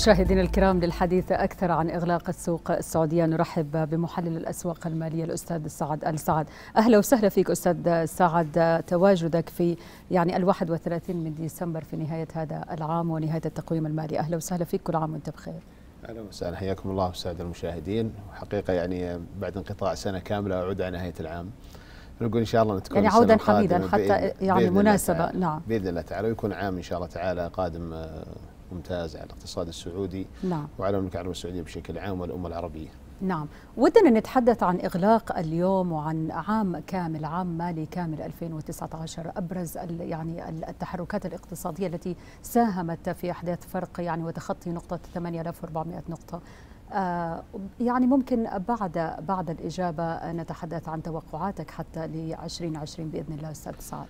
مشاهدينا الكرام للحديث أكثر عن إغلاق السوق السعودية نرحب بمحلل الأسواق المالية الأستاذ سعد السعد أهلا وسهلا فيك أستاذ سعد تواجدك في يعني ال 31 من ديسمبر في نهاية هذا العام ونهاية التقويم المالي أهلا وسهلا فيك كل عام وأنت بخير اهلا وسهلا حياكم الله استاذ المشاهدين وحقيقه يعني بعد انقطاع سنه كامله اعود على نهايه العام نقول ان شاء الله تكون يعني عودا حميدا حتى يعني مناسبه نعم باذن الله تعالى ويكون عام ان شاء الله تعالى قادم آه، ممتاز على الاقتصاد السعودي نعم. وعلى المملكة العربية السعودية بشكل عام والأمة العربية نعم ودنا نتحدث عن إغلاق اليوم وعن عام كامل عام مالي كامل 2019 أبرز يعني التحركات الاقتصادية التي ساهمت في إحداث فرق يعني وتخطي نقطة 8400 نقطة آه، يعني ممكن بعد بعد الإجابة نتحدث عن توقعاتك حتى ل 2020 بإذن الله أستاذ سعد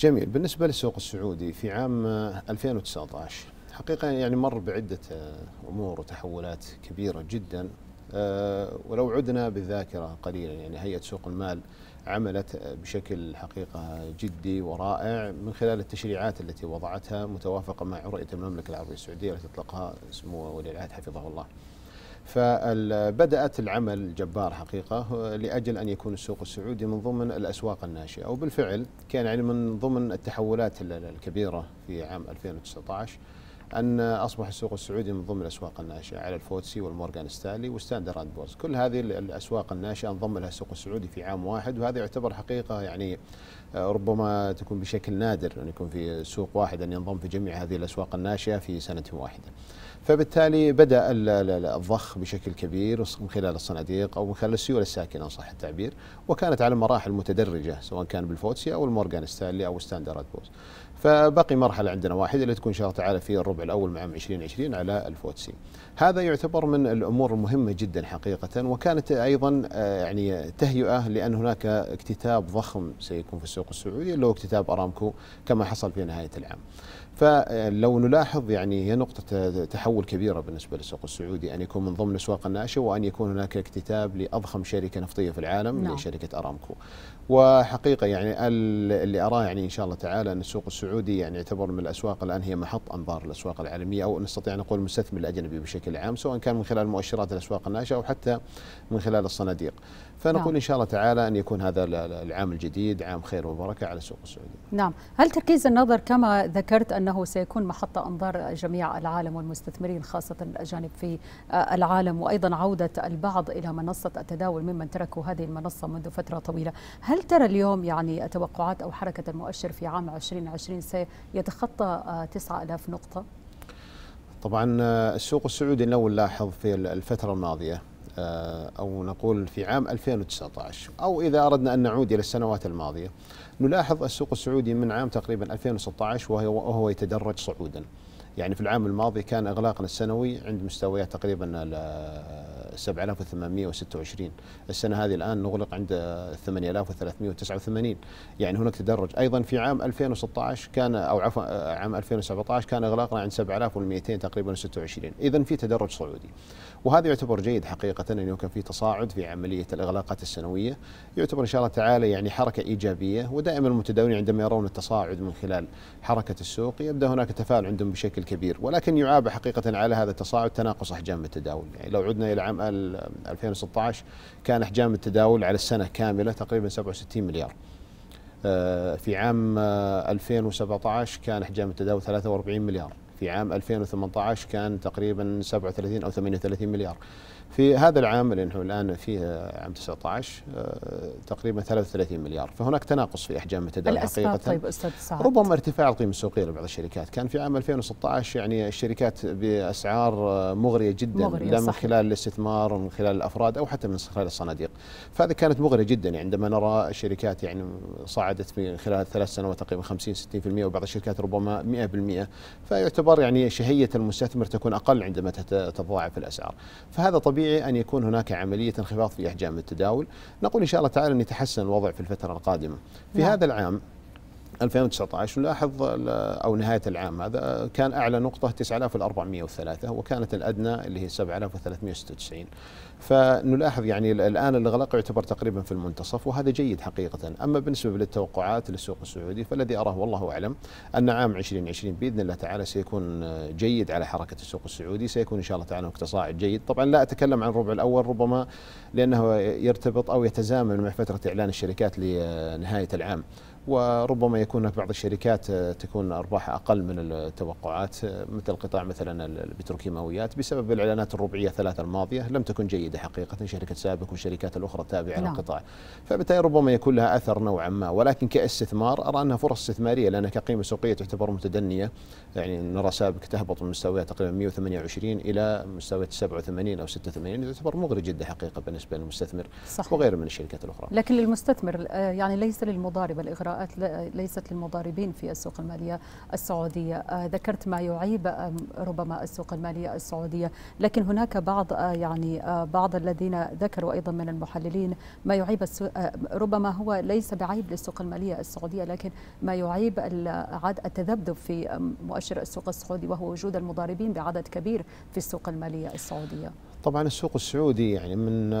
جميل بالنسبة للسوق السعودي في عام 2019 الحقيقة يعني مر بعدة آه، أمور وتحولات كبيرة جدا آه، ولو عدنا بالذاكرة قليلا يعني هيئة سوق المال عملت آه، بشكل حقيقة جدي ورائع من خلال التشريعات التي وضعتها متوافقة مع رؤية المملكة العربية السعودية التي أطلقها سمو ولي العهد حفظه الله فبدأت العمل الجبار حقيقة لأجل أن يكون السوق السعودي من ضمن الأسواق الناشئة وبالفعل كان يعني من ضمن التحولات الكبيرة في عام 2019 ان اصبح السوق السعودي من ضمن الاسواق الناشئه على الفوتسي والمورغان ستانلي وستاندرد بوز كل هذه الاسواق الناشئه انضم لها السوق السعودي في عام واحد وهذا يعتبر حقيقه يعني آه، ربما تكون بشكل نادر ان يكون في سوق واحد ان ينضم في جميع هذه الاسواق الناشئه في سنه واحده. فبالتالي بدا الضخ بشكل كبير من خلال الصناديق او من خلال السيوله الساكنه ان صح التعبير، وكانت على مراحل متدرجه سواء كان بالفوتسي او المورغان ستانلي او ستاندرد بوز فبقي مرحله عندنا واحده اللي تكون ان شاء الله تعالى في الربع الاول من عام 2020 على الفوتسي. هذا يعتبر من الامور المهمه جدا حقيقه وكانت ايضا آه، يعني تهيئه لان هناك اكتتاب ضخم سيكون في السوق السعودي اللي هو اكتتاب ارامكو كما حصل في نهايه العام. فلو نلاحظ يعني هي نقطة تحول كبيرة بالنسبة للسوق السعودي أن يكون من ضمن الأسواق الناشئة وأن يكون هناك اكتتاب لأضخم شركة نفطية في العالم نعم. شركة أرامكو وحقيقة يعني اللي أراه يعني إن شاء الله تعالى أن السوق السعودي يعني يعتبر من الأسواق الآن هي محط أنظار الأسواق العالمية أو نستطيع أن نقول المستثمر الأجنبي بشكل عام سواء كان من خلال مؤشرات الأسواق الناشئة أو حتى من خلال الصناديق فنقول نعم. إن شاء الله تعالى أن يكون هذا العام الجديد عام خير وبركة على السوق السعودي نعم هل تركيز النظر كما ذكرت أنه سيكون محط أنظار جميع العالم والمستثمرين خاصة الأجانب في آه، العالم وأيضا عودة البعض إلى منصة التداول ممن تركوا هذه المنصة منذ فترة طويلة هل ترى اليوم يعني التوقعات أو حركة المؤشر في عام 2020 سيتخطى 9000 آه، نقطة؟ طبعا آه، السوق السعودي لو نلاحظ في الفترة الماضية آه، أو نقول في عام 2019 أو إذا أردنا أن نعود إلى السنوات الماضية نلاحظ السوق السعودي من عام تقريبا 2016 وهو, يتدرج صعودا يعني في العام الماضي كان اغلاقنا السنوي عند مستويات تقريبا 7826 السنه هذه الان نغلق عند 8389 يعني هناك تدرج ايضا في عام 2016 كان او عفوا عام 2017 كان اغلاقنا عند 7200 تقريبا 26 اذا في تدرج صعودي وهذا يعتبر جيد حقيقه انه كان في تصاعد في عمليه الاغلاقات السنويه يعتبر ان شاء الله تعالى يعني حركه ايجابيه ودائما المتداولين عندما يرون التصاعد من خلال حركه السوق يبدا هناك تفاعل عندهم بشكل بشكل كبير ولكن يعاب حقيقة على هذا التصاعد تناقص أحجام التداول يعني لو عدنا إلى عام 2016 كان أحجام التداول على السنة كاملة تقريبا 67 مليار آه، في عام 2017 آه، كان أحجام التداول 43 مليار في عام 2018 كان تقريبا 37 أو 38 مليار في هذا العام اللي نحن الآن فيه آه، عام 19 آه، تقريبا 33 مليار فهناك تناقص في أحجام التداول طيب، حقيقة طيب أستاذ سعد ربما ارتفاع القيمة السوقية لبعض الشركات كان في عام 2016 يعني الشركات بأسعار آه، مغرية جدا مغرية لا من خلال الاستثمار ومن خلال الأفراد أو حتى من خلال الصناديق فهذه كانت مغرية جدا يعني عندما نرى شركات يعني صعدت في خلال ثلاث سنوات تقريبا 50 60% وبعض الشركات ربما 100% فيعتبر يعتبر يعني شهية المستثمر تكون أقل عندما تتضاعف الأسعار فهذا طبيعي أن يكون هناك عملية انخفاض في أحجام التداول نقول إن شاء الله تعالى أن يتحسن الوضع في الفترة القادمة في نعم. هذا العام 2019 نلاحظ او نهايه العام هذا كان اعلى نقطه 9403 وكانت الادنى اللي هي 7396 فنلاحظ يعني الان الاغلاق يعتبر تقريبا في المنتصف وهذا جيد حقيقه اما بالنسبه للتوقعات للسوق السعودي فالذي اراه والله اعلم ان عام 2020 باذن الله تعالى سيكون جيد على حركه السوق السعودي سيكون ان شاء الله تعالى اقتصاد جيد طبعا لا اتكلم عن الربع الاول ربما لانه يرتبط او يتزامن مع فتره اعلان الشركات لنهايه العام وربما يكون بعض الشركات آه، تكون أرباحها أقل من التوقعات آه، مثل قطاع مثلا البتروكيماويات بسبب الإعلانات الربعية الثلاثة الماضية لم تكن جيدة حقيقة شركة سابك والشركات الأخرى التابعة نعم. للقطاع فبالتالي ربما يكون لها أثر نوعا ما ولكن كاستثمار أرى أنها فرص استثمارية لأنها كقيمة سوقية تعتبر متدنية يعني نرى سابك تهبط من مستويات تقريبا 128 إلى مستويات 87 أو 86 تعتبر مغري جدا حقيقة بالنسبة للمستثمر صحيح. وغير من الشركات الأخرى لكن للمستثمر آه، يعني ليس للمضاربة الإغراء الاجراءات ليست للمضاربين في السوق الماليه السعوديه آه، ذكرت ما يعيب ربما السوق الماليه السعوديه لكن هناك بعض آه، يعني آه، بعض الذين ذكروا ايضا من المحللين ما يعيب ربما هو ليس بعيب للسوق الماليه السعوديه لكن ما يعيب التذبذب في مؤشر السوق السعودي وهو وجود المضاربين بعدد كبير في السوق الماليه السعوديه طبعا السوق السعودي يعني من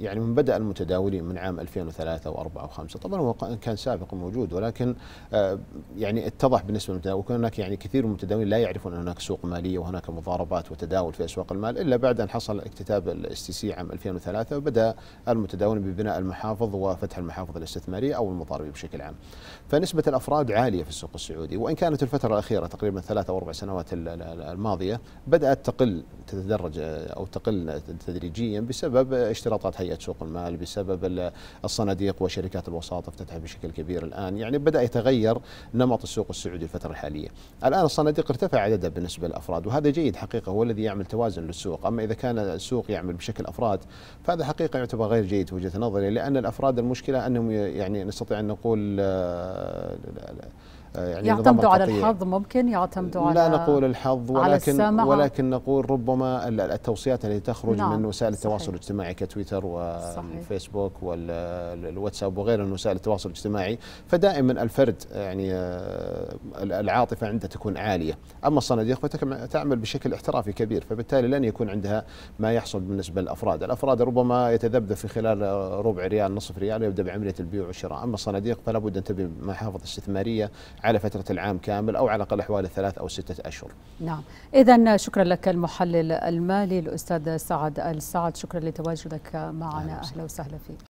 يعني من بدأ المتداولين من عام 2003 و4 و5 طبعا هو كان سابقا موجود ولكن آه، يعني اتضح بالنسبة للمتداول هناك يعني كثير من المتداولين لا يعرفون أن هناك سوق مالية وهناك مضاربات وتداول في أسواق المال إلا بعد أن حصل اكتتاب الاس تي سي عام 2003 وبدأ المتداولون ببناء المحافظ وفتح المحافظ الاستثمارية أو المضاربة بشكل عام فنسبة الأفراد عالية في السوق السعودي وإن كانت الفترة الأخيرة تقريبا ثلاث أو أربع سنوات الماضية بدأت تقل تتدرج أو تقل تدريجيا بسبب اشتراطات هيئة احتكاريه سوق المال بسبب الصناديق وشركات الوساطه افتتحت بشكل كبير الان يعني بدا يتغير نمط السوق السعودي الفتره الحاليه الان الصناديق ارتفع عددها بالنسبه للافراد وهذا جيد حقيقه هو الذي يعمل توازن للسوق اما اذا كان السوق يعمل بشكل افراد فهذا حقيقه يعتبر غير جيد في وجهه نظري لان الافراد المشكله انهم يعني نستطيع ان نقول آه، آه، يعني يعتمدوا على الحظ ممكن يعتمدوا على لا نقول الحظ ولكن ولكن نقول ربما التوصيات التي تخرج نعم من وسائل صحيح التواصل الاجتماعي كتويتر والفيسبوك والواتساب وغيرها من وسائل التواصل الاجتماعي فدائما الفرد يعني آه، العاطفه عنده تكون عاليه اما الصناديق فتعمل بشكل احترافي كبير فبالتالي لن يكون عندها ما يحصل بالنسبه للافراد الافراد ربما يتذبذب في خلال ربع ريال نصف ريال يبدا بعمليه البيع والشراء اما الصناديق فلا بد ان تبني محافظ استثماريه على فترة العام كامل أو على الأقل حوالي ثلاث أو ستة أشهر نعم إذا شكرا لك المحلل المالي الأستاذ سعد السعد شكرا لتواجدك معنا أهلا وسهلا فيك